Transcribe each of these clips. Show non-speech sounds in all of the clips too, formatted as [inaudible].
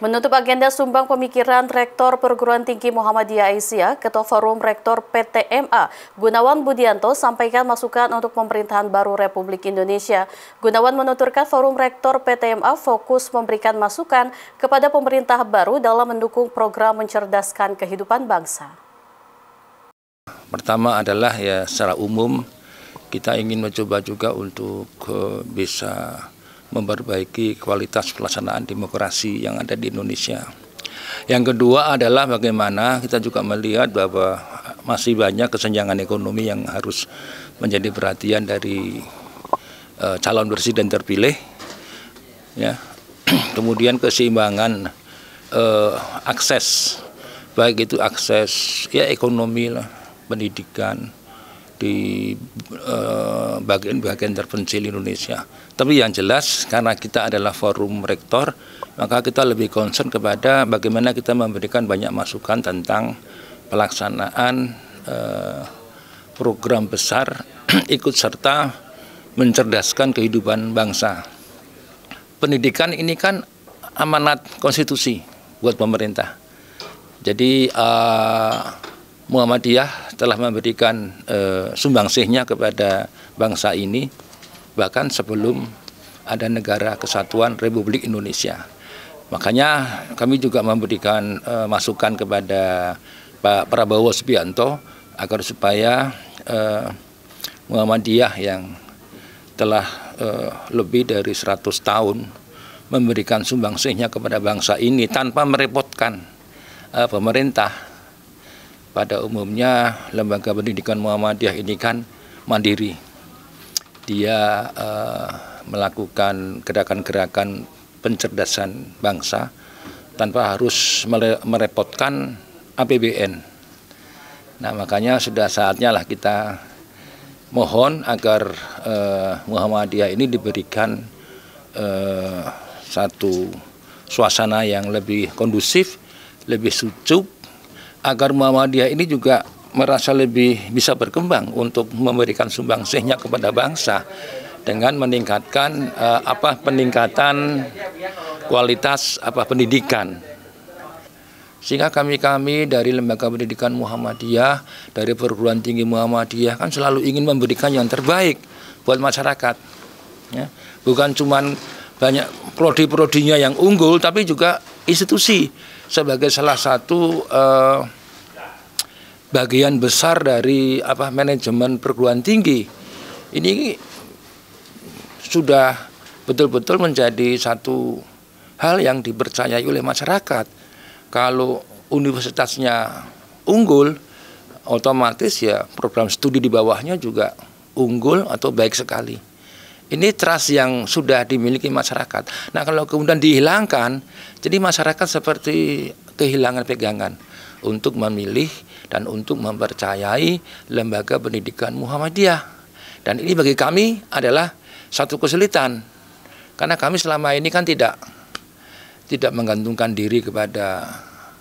Menutup agenda sumbang pemikiran Rektor Perguruan Tinggi Muhammadiyah Asia, Ketua Forum Rektor PTMA Gunawan Budianto sampaikan masukan untuk pemerintahan baru Republik Indonesia. Gunawan menuturkan Forum Rektor PTMA fokus memberikan masukan kepada pemerintah baru dalam mendukung program mencerdaskan kehidupan bangsa. Pertama adalah ya secara umum kita ingin mencoba juga untuk eh, bisa memperbaiki kualitas pelaksanaan demokrasi yang ada di Indonesia. Yang kedua adalah bagaimana kita juga melihat bahwa masih banyak kesenjangan ekonomi yang harus menjadi perhatian dari uh, calon presiden terpilih. Ya. [clears throat] Kemudian keseimbangan uh, akses baik itu akses ya ekonomi lah, pendidikan, di eh, bagian-bagian terpencil Indonesia. Tapi yang jelas karena kita adalah forum rektor, maka kita lebih concern kepada bagaimana kita memberikan banyak masukan tentang pelaksanaan uh, program besar [clears throat] ikut serta mencerdaskan kehidupan bangsa. Pendidikan ini kan amanat konstitusi buat pemerintah. Jadi uh, Muhammadiyah telah memberikan e, eh, sumbangsihnya kepada bangsa ini bahkan sebelum ada negara kesatuan Republik Indonesia. Makanya kami juga memberikan e, masukan kepada Pak Prabowo Subianto agar supaya e, Muhammadiyah yang telah e, lebih dari 100 tahun memberikan sumbangsihnya kepada bangsa ini tanpa merepotkan e, pemerintah pada umumnya lembaga pendidikan Muhammadiyah ini kan mandiri. Dia uh, melakukan gerakan-gerakan pencerdasan bangsa tanpa harus merepotkan APBN. Nah, makanya sudah saatnya lah kita mohon agar uh, Muhammadiyah ini diberikan uh, satu suasana yang lebih kondusif, lebih sucuk agar Muhammadiyah ini juga merasa lebih bisa berkembang untuk memberikan sumbangsihnya kepada bangsa dengan meningkatkan uh, apa peningkatan kualitas apa pendidikan sehingga kami-kami dari lembaga pendidikan Muhammadiyah, dari perguruan tinggi Muhammadiyah kan selalu ingin memberikan yang terbaik buat masyarakat. Ya. Bukan cuman banyak prodi-prodinya yang unggul, tapi juga institusi sebagai salah satu uh, bagian besar dari apa manajemen perguruan tinggi ini sudah betul-betul menjadi satu hal yang dipercayai oleh masyarakat kalau universitasnya unggul otomatis ya program studi di bawahnya juga unggul atau baik sekali ini trust yang sudah dimiliki masyarakat. Nah, kalau kemudian dihilangkan, jadi masyarakat seperti kehilangan pegangan untuk memilih dan untuk mempercayai lembaga pendidikan Muhammadiyah. Dan ini bagi kami adalah satu kesulitan. Karena kami selama ini kan tidak tidak menggantungkan diri kepada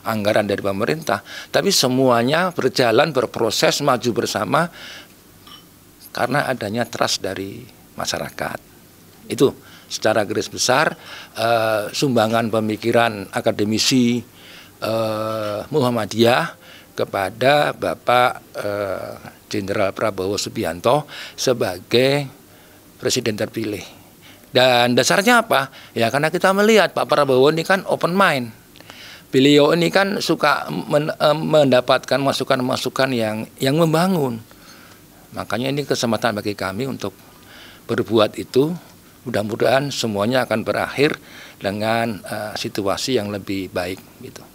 anggaran dari pemerintah, tapi semuanya berjalan berproses maju bersama karena adanya trust dari masyarakat. Itu secara garis besar eh, sumbangan pemikiran akademisi eh, Muhammadiyah kepada Bapak eh, Jenderal eh, Prabowo Subianto sebagai presiden terpilih. Dan dasarnya apa? Ya karena kita melihat Pak Prabowo ini kan open mind. Beliau ini kan suka men, eh, mendapatkan masukan-masukan yang yang membangun. Makanya ini kesempatan bagi kami untuk berbuat itu mudah-mudahan semuanya akan berakhir dengan uh, situasi yang lebih baik gitu.